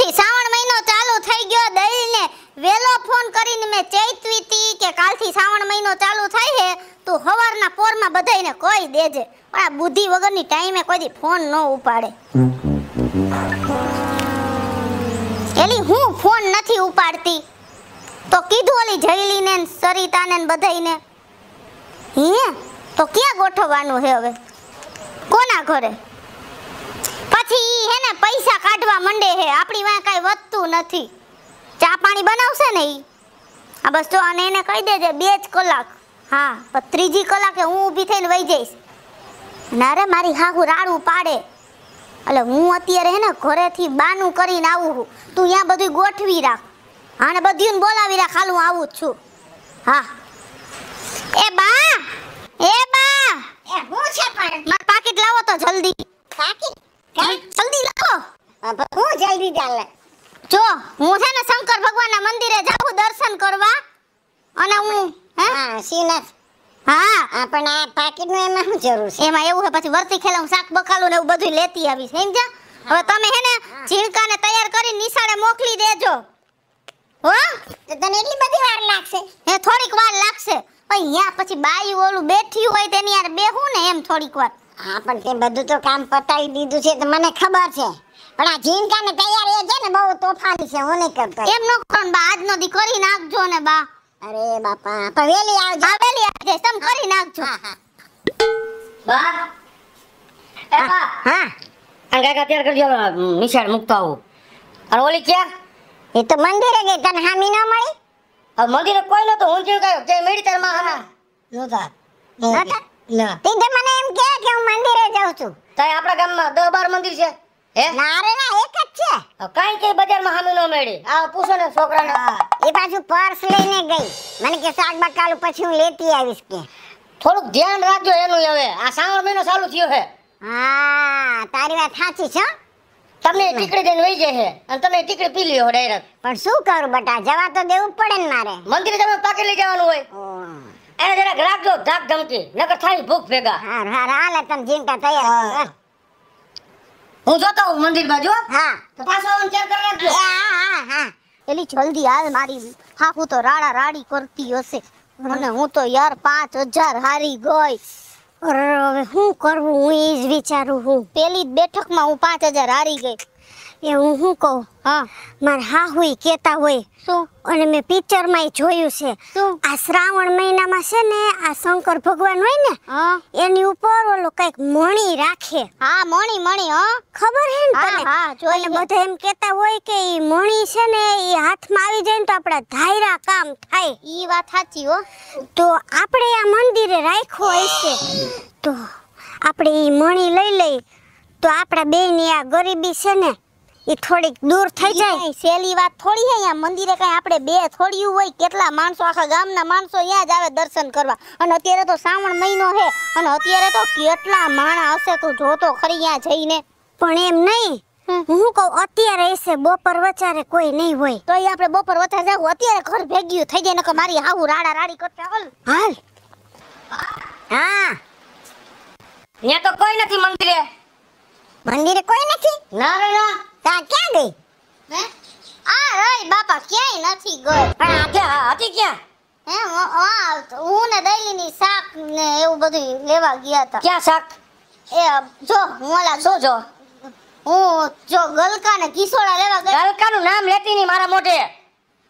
આજથી શ્રાવણ મહિનો ચાલુ થઈ ગયો દલને વેલો ફોન કરીને મેં ચૈતવીતી કે કાલથી શ્રાવણ મહિનો ચાલુ થાય છે તો હવારના પોરમાં બધાને કોઈ દેજે પણ આ બુદ્ધિ વગરની ટાઈમે કોઈ ફોન ન ઉપાડે એલી હું ફોન નથી ઉપાડતી તો કીધું ઓલી જયલીને સરિતાને બધાઈને હે તો ક્યાં ગોઠવવાનું છે હવે કોના ઘરે પછી હે ને પૈસા કાઢવા માંડે હે આપણી વાં કાંઈ વધતું નથી ચા પાણી બનાવશે ને ઈ આ બસ તો અને એને કહી દેજે બે જ કલાક હા પણ ત્રીજી કલાકે હું ઊભી થઈને વહી જઈશ ના રે મારી હાહુ રાડું પાડે એટલે હું અત્યારે હે ને ઘરેથી બાનું કરીને આવું છું તું ત્યાં બધું ગોઠવી રાખ આને બધું બોલાવી રાખ હાલ હું આવું જ છું હા જો હું છે ને શંકર ભગવાનના મંદિરે જાઉં દર્શન કરવા અને હું હા શ્રીનાથ હા આપણે આ પાકીટનું એમાં શું જરૂર છે એમાં એવું છે પછી વર્તી ખેલા હું શાક બખાલું ને એવું બધું લેતી આવીશ સમજ્યા હવે તમે હે ને ઝીણકાને તૈયાર કરી નિશાળે મોકલી દેજો હો તને એટલી બધી વાર લાગશે હે થોડીક વાર લાગશે પણ અહીંયા પછી બાઈ ઓલું બેઠ્યું હોય તેની યાર બેહું ને એમ થોડીક વાર હા પણ તે બધું તો કામ પતાવી દીધું છે તો મને ખબર છે પણ આ જીનકા ને તૈયાર એ છે ને બહુ તોફાની છે હું નહીં કરતો એમ નો કોણ બા આજનો દી કરી નાખજો ને બા અરે બાપા પણ વેલી આવજો હા વેલી આવજે તમ કરી નાખજો હા બા એ બા હા અને કાકા તૈયાર કરજો નિશાળ મુકતો આવું અને ઓલી કે એ તો મંદિરે ગઈ તને હામી ન મળી હવે મંદિરે કોઈ નતો હું જીવ ગયો જે મેડિતર માં હા નતા નતા તે મને એમ કે કે હું મંદિરે જાઉં છું તો આપણા ગામમાં 10 12 મંદિર છે હે કઈ બજારમાં હામી નો મેળી પૂછો ને છોકરાને એ બાજુ પર્સ લઈને ગઈ મને કે શાક બકાલું પછી હું લેતી આવીશ કે થોડુંક ધ્યાન રાખજો એનું હવે આ શ્રાવણ મહિનો ચાલુ થયો છે હા તારી વાત સાચી છે તમને ટીકડી દઈને લઈ જાય છે અને તમે ટીકડી પી લ્યો ડાયરેક્ટ પણ શું કરું બટા જવા તો દેવું પડે ને મારે મંદિરે તમે પાકે જવાનું હોય એને જરાક રાખજો ધાક ધમકી ભૂખ ભેગા હા હા હાલે તમે ચિંતા તૈયાર હું જોતો હું મંદિર બાજુ હા પાછો આમ ચેક કરી રાખજો હા હા હા એલી જલ્દી હાલ મારી હાફુ તો રાડા રાડી કરતી હશે અને હું તો યાર પાંચ હજાર હારી ગઈ હવે શું કરવું હું એ જ વિચારું હું પેલી જ બેઠકમાં હું પાંચ હજાર હારી ગઈ એ હું શું કહું હા મારા હાહુય કહેતા હોય શું અને મેં પિક્ચરમાં એ જોયું છે આ શ્રાવણ મહિનામાં છે ને આ શંકર ભગવાન હોય ને એની ઉપર ઓલો કઈક મણી રાખે હા મણી મણી હા ખબર હે ને તને હા જોઈને બધા એમ કહેતા હોય કે એ મણી છે ને એ હાથમાં આવી જાય ને તો આપણા ધાયરા કામ થાય એ વાત સાચી હો તો આપણે આ મંદિરે રાખ્યો હોય છે તો આપણે એ મણી લઈ લઈ તો આપણા બેની આ ગરીબી છે ને એ થોડીક દૂર થઈ જાય સેલી વાત થોડી હે અહીંયા મંદિરે કઈ આપણે બે થોડિયું હોય કેટલા માણસો આખા ગામના માણસો અહીંયા જ આવે દર્શન કરવા અને અત્યારે તો શ્રાવણ મહિનો છે અને અત્યારે તો કેટલા માણા હશે તું જોતો ખરી અહીંયા જઈને પણ એમ નહીં હું કહું અત્યારે હશે બપોર વચારે કોઈ નહીં હોય તો આપણે બપોર વચારે જાવ અત્યારે ઘર ભેગ્યું થઈ જાય નકર મારી આવું રાડા રાડી કરતા હાલ હાલ હા ત્યાં તો કોઈ નથી મંદિરે મંદિરે કોઈ નથી ના રે ના તા ક્યાં ગઈ હે આ રહી બાપા ક્યાંય નથી ગઈ પણ આજે હતી ક્યાં હે હું ને દૈલીની શાક ને એવું બધું લેવા ગયા હતા ક્યાં શાક એ જો હું ઓલા જો જો હું જો ગલકા ને કિસોડા લેવા ગઈ ગલકા નું નામ લેતી ની મારા મોઢે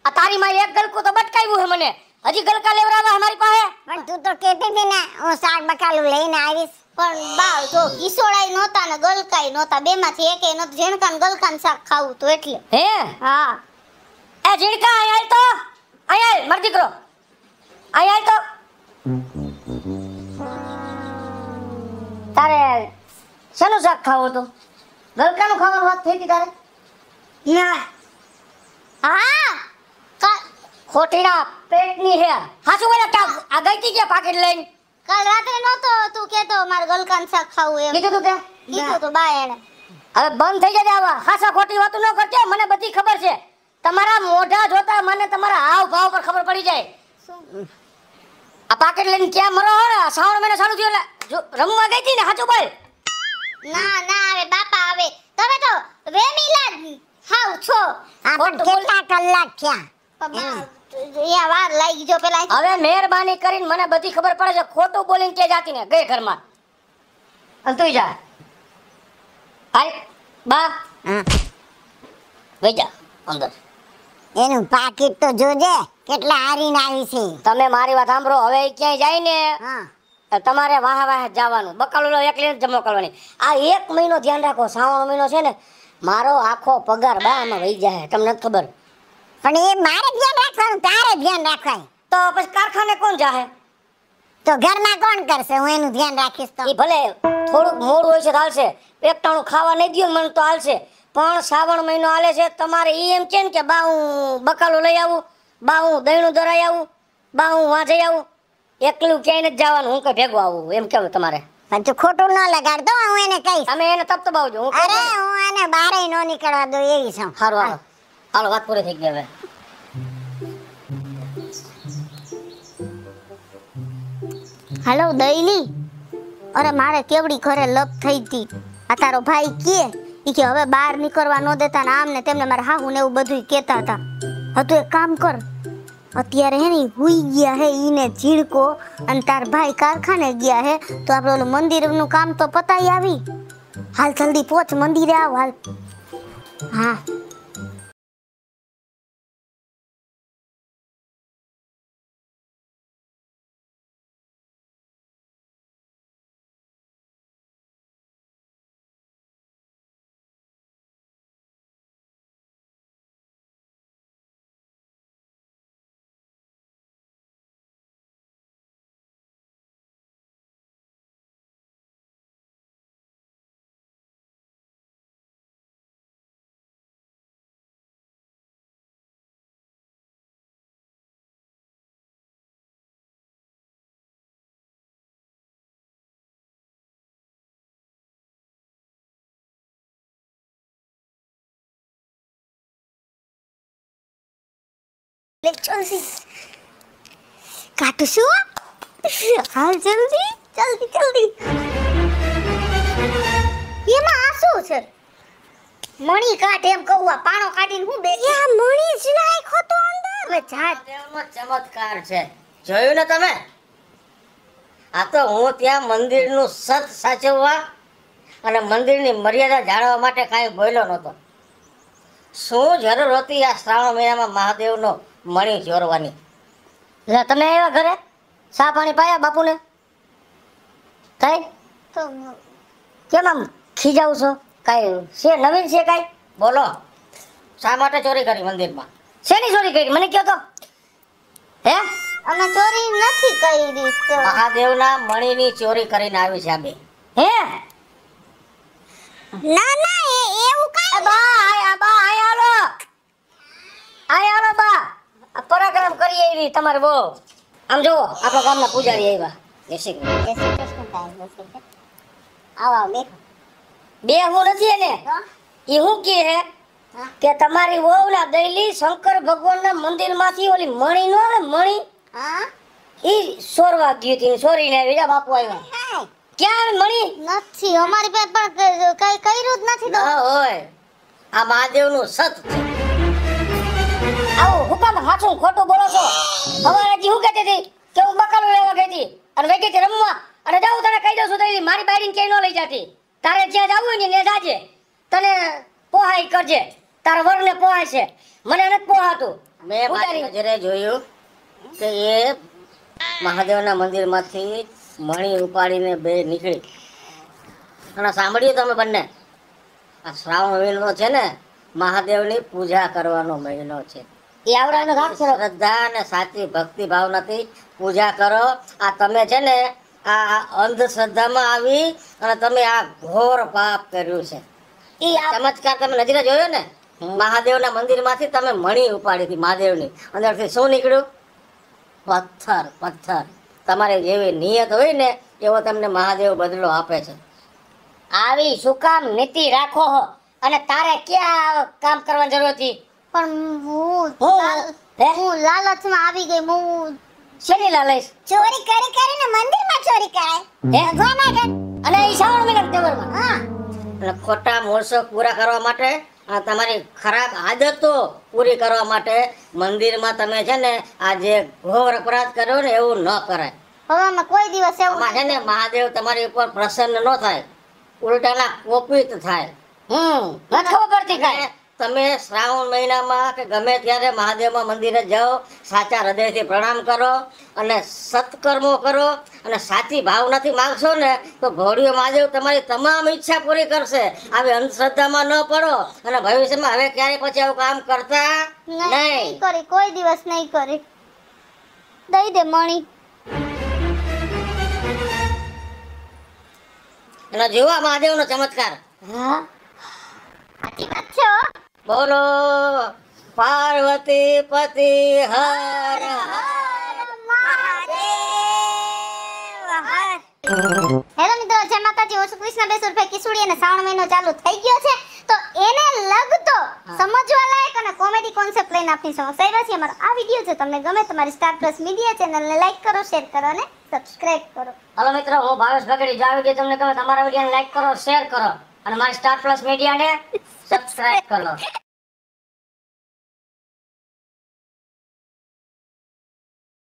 આ તારી માં એક ગલકું તો બટકાવ્યું હે મને હજી ગલકા લેવરાવા અમારી પાસે પણ તું તો કહેતી હતી ને હું શાક બકાલું લઈને આવીશ પણ બા જો કિશોળાઈ નહોતા ને ગલકાઈ નહોતા બેમાંથી એકે નહોતું ઝીણકા ને ગલકા ને શાક ખાવું તો એટલે હે હા એ ઝીણકા આય તો આય આય માર દીકરો આય તો તારે શેનું શાક ખાવું હતું ગલકાનું ખાવાનું વાત થઈ હતી તારે ના હા ખોટીના પેટની હે હાચું બોલે આ ગઈ તી કે પાકેટ લઈને કાલ રાતે નહોતો તું કેતો માર ગલકાન શાક ખાવું એમ કીધું તું તે કીધું તું બા એને હવે બંધ થઈ જજે આવા ખાસા ખોટી વાતો ન કરજો મને બધી ખબર છે તમારા મોઢા જોતા મને તમારા હાવ ભાવ પર ખબર પડી જાય આ પાકેટ લઈને ક્યાં મરો હો ને શ્રાવણ મહિનો ચાલુ થયો એટલે રમવા ગઈ હતી ને હાચું બોલ ના ના આવે બાપા આવે તમે તો વેમીલા હાવ છો આ કેટલા કલાક થયા હવે મહેરબાની કરીને મને બધી ખબર પડે છે ખોટું બોલીને તે જાતી ને ગઈ ઘરમાં તું જા હાલ બા ગઈ જા અંદર એનું પાકીટ તો જોજે કેટલા હારીને આવી છે તમે મારી વાત સાંભળો હવે ક્યાંય જાય ને હા તમારે વાહ વાહ જવાનું બકાલું એકલી જમો કરવાની આ એક મહિનો ધ્યાન રાખો શ્રાવણ મહિનો છે ને મારો આખો પગાર બામાં વહી જાય તમને ખબર પણ એ મારે ધ્યાન રાખવાનું તારે ધ્યાન રાખવાનું તો પછી કારખાને કોણ જાહે તો ઘરમાં કોણ કરશે હું એનું ધ્યાન રાખીશ તો એ ભલે થોડુંક મોડું હોય છે તો હાલશે એકટાણું ખાવા નહીં દઉં મને તો હાલશે પણ શ્રાવણ મહિનો હાલે છે તમારે એ એમ છે ને કે બા હું બકાલો લઈ આવું બા હું દહીણું ધરાઈ આવું બા હું વાં આવું એકલું ક્યાંય નથી જવાનું હું કઈ ભેગું આવું એમ કેવું તમારે પણ તું ખોટું ન લગાડ દો હું એને કહીશ તમે એને તપ દબાવજો અરે હું આને બહાર ન નીકળવા દો એવી છું હારું હારું હાલો વાત પૂરી થઈ ગઈ હવે હાલો દૈલી અરે મારે કેવડી ઘરે લપ થઈ હતી આ તારો ભાઈ કે ઈ કે હવે બહાર નીકળવા ન દેતા ને આમ ને તેમને મારા હું ને એવું બધું કહેતા હતા હતું એક કામ કર અત્યારે હે ને હુઈ ગયા હે ઈને ઝીણકો અને તાર ભાઈ કારખાને ગયા હે તો આપણે ઓલું મંદિરનું કામ તો પતાઈ આવી હાલ જલ્દી પહોંચ મંદિરે આવ હાલ હા ઇલેક્ટ્રોનિક્સ કાટશું હાલ જલ્દી જલ્દી જલ્દી એમાં આ શું છે મણી કાઢ એમ કહું આ પાણો કાઢીને હું બે આ મણી જ નાખ્યો તો અંદર હવે જાત દેવનો ચમત્કાર છે જોયું ને તમે આ તો હું ત્યાં મંદિરનું સત સાચવવા અને મંદિરની મર્યાદા જાળવવા માટે કાંઈ બોલ્યો નહોતો શું જરૂર હતી આ શ્રાવણ મહિનામાં મહાદેવનો મણી ચોરવાની એટલે તમે આવ્યા ઘરે સા પાણી પાયા બાપુને કઈ કેમ આમ ખીજાવું છો કઈ છે નવીન છે કઈ બોલો શા માટે ચોરી કરી મંદિરમાં શેની ચોરી કરી મને કહો તો હે અમે ચોરી નથી કરી મહાદેવના મણીની ચોરી કરીને આવી છે આ હે ના ના એવું કઈ બા આયા બા આયા લો આયા લો બા પરાક્રમ કરી આવી તમારે બહુ આમ જુઓ આપણા ગામના પૂજારી આવ્યા જય શ્રી કૃષ્ણ આવો બે બે હું નથી એને એ હું કે હે કે તમારી વહુ દૈલી શંકર ભગવાન ના ઓલી મણી નો આવે મણી હા સોરવા ગઈ હતી સોરીને બીજા બાપુ આવ્યા ક્યાં મણી નથી અમારી પાસે પણ કઈ કર્યું જ નથી તો હોય આ મહાદેવ નું સત છે આવો હુપા હાથું ખોટું બોલો છો અમારે જી હું કહેતી હતી કે હું બકાલું લેવા ગઈ હતી અને વઈ હતી રમવા અને જાઉં તને કહી દઉં છું તઈ મારી બાયડીને ક્યાંય ન લઈ જતી તારે જ્યાં જવું હોય ને ત્યાં જાજે તને પોહાઈ કરજે તારા વરને પોહાય છે મને નથી પોહાતું મેં મારી નજરે જોયું કે એ મહાદેવના મંદિરમાંથી મણી ઉપાડીને બે નીકળી અને સાંભળ્યું તમે બંને આ શ્રાવણ મહિનો છે ને મહાદેવની પૂજા કરવાનો મહિનો છે એ આવડાવીને રાખજો શ્રદ્ધા અને સાચી ભક્તિ ભાવનાથી પૂજા કરો આ તમે છે ને આ અંધશ્રદ્ધામાં આવી અને તમે આ ઘોર પાપ કર્યું છે એ ચમત્કાર તમે નજરે જોયો ને મહાદેવના મંદિરમાંથી તમે મણી ઉપાડી હતી મહાદેવની અંદરથી શું નીકળ્યું પથ્થર પથ્થર તમારે જેવી નિયત હોય ને એવો તમને મહાદેવ બદલો આપે છે આવી શું કામ નીતિ રાખો અને તારે ક્યાં કામ કરવાની જરૂર હતી પણ હું હું લાલચમાં આવી ગઈ હું શેની લાલચ ચોરી કરી કરીને મંદિરમાં ચોરી કરાય ભગવાન આગળ અને એ શ્રાવણ મહિના ઓક્ટોબરમાં હા એટલે ખોટા મોસો પૂરા કરવા માટે આ તમારી ખરાબ આદતો પૂરી કરવા માટે મંદિરમાં તમે છે ને આ જે ઘોર અપરાધ કર્યો ને એવું ન કરાય હવે કોઈ દિવસ એવું છે ને મહાદેવ તમારી ઉપર પ્રસન્ન ન થાય ઉલટાના કોપિત થાય હમ નથી ખબર પડતી કાંઈ તમે શ્રાવણ મહિનામાં કે ગમે ત્યારે મહાદેવમાં મંદિરે જાઓ સાચા હૃદયથી પ્રણામ કરો અને સત્કર્મો કરો અને સાચી ભાવનાથી માગશો ને તો ભોળીઓ મહાદેવ તમારી તમામ ઈચ્છા પૂરી કરશે આવી અંધશ્રદ્ધામાં ન પડો અને ભવિષ્યમાં હવે ક્યારે પછી આવું કામ કરતા નહીં કરી કોઈ દિવસ નહીં કરી દઈ દે મણી અને જોવા મહાદેવનો ચમત્કાર હા સાચી વાત છે બોલો પાર્વતી પતિ હર હેલો મિત્રો જય માતાજી ઓછું કૃષ્ણ બેસુર ભાઈ કિશોરી અને શ્રાવણ મહિનો ચાલુ થઈ ગયો છે તો એને લગતો સમજવા લાયક અને કોમેડી કોન્સેપ્ટ લઈને આપની સમક્ષ આવ્યા છીએ અમારો આ વિડીયો જો તમને ગમે તમારી સ્ટાર પ્લસ મીડિયા ચેનલને લાઈક કરો શેર કરો અને સબસ્ક્રાઇબ કરો હલો મિત્રો હું ભાવેશ ભગડી જો આ વિડીયો તમને ગમે તમારા વિડિયો લાઈક કરો શેર કરો અને મારા સ્ટાર પ્લસ મીડિયાને સબસ્ક્રાઇબ કરો